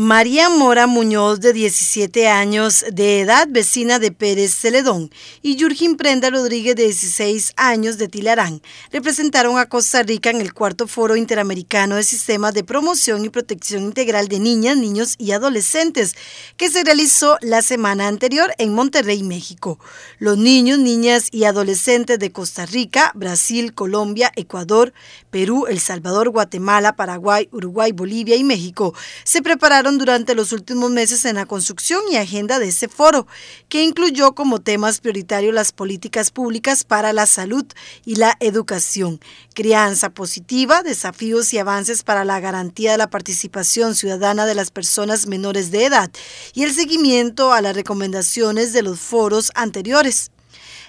María Mora Muñoz, de 17 años de edad, vecina de Pérez Celedón, y Jurgen Prenda Rodríguez, de 16 años, de Tilarán, representaron a Costa Rica en el cuarto Foro Interamericano de Sistema de Promoción y Protección Integral de Niñas, Niños y Adolescentes, que se realizó la semana anterior en Monterrey, México. Los niños, niñas y adolescentes de Costa Rica, Brasil, Colombia, Ecuador, Perú, El Salvador, Guatemala, Paraguay, Uruguay, Bolivia y México se prepararon durante los últimos meses en la construcción y agenda de este foro, que incluyó como temas prioritarios las políticas públicas para la salud y la educación, crianza positiva, desafíos y avances para la garantía de la participación ciudadana de las personas menores de edad y el seguimiento a las recomendaciones de los foros anteriores.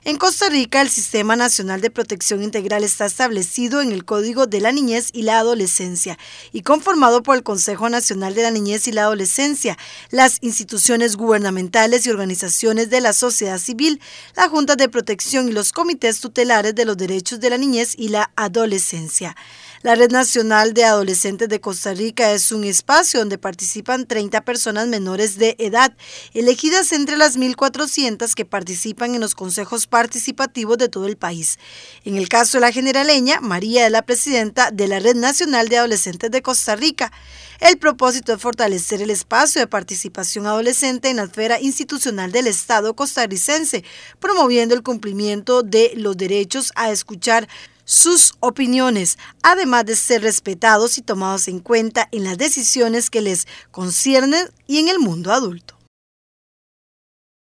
En Costa Rica, el Sistema Nacional de Protección Integral está establecido en el Código de la Niñez y la Adolescencia y conformado por el Consejo Nacional de la Niñez y la Adolescencia, las instituciones gubernamentales y organizaciones de la sociedad civil, la Junta de Protección y los comités tutelares de los derechos de la niñez y la adolescencia. La Red Nacional de Adolescentes de Costa Rica es un espacio donde participan 30 personas menores de edad, elegidas entre las 1.400 que participan en los consejos participativos de todo el país. En el caso de la generaleña, María es la presidenta de la Red Nacional de Adolescentes de Costa Rica. El propósito es fortalecer el espacio de participación adolescente en la esfera institucional del Estado costarricense, promoviendo el cumplimiento de los derechos a escuchar sus opiniones, además de ser respetados y tomados en cuenta en las decisiones que les conciernen y en el mundo adulto.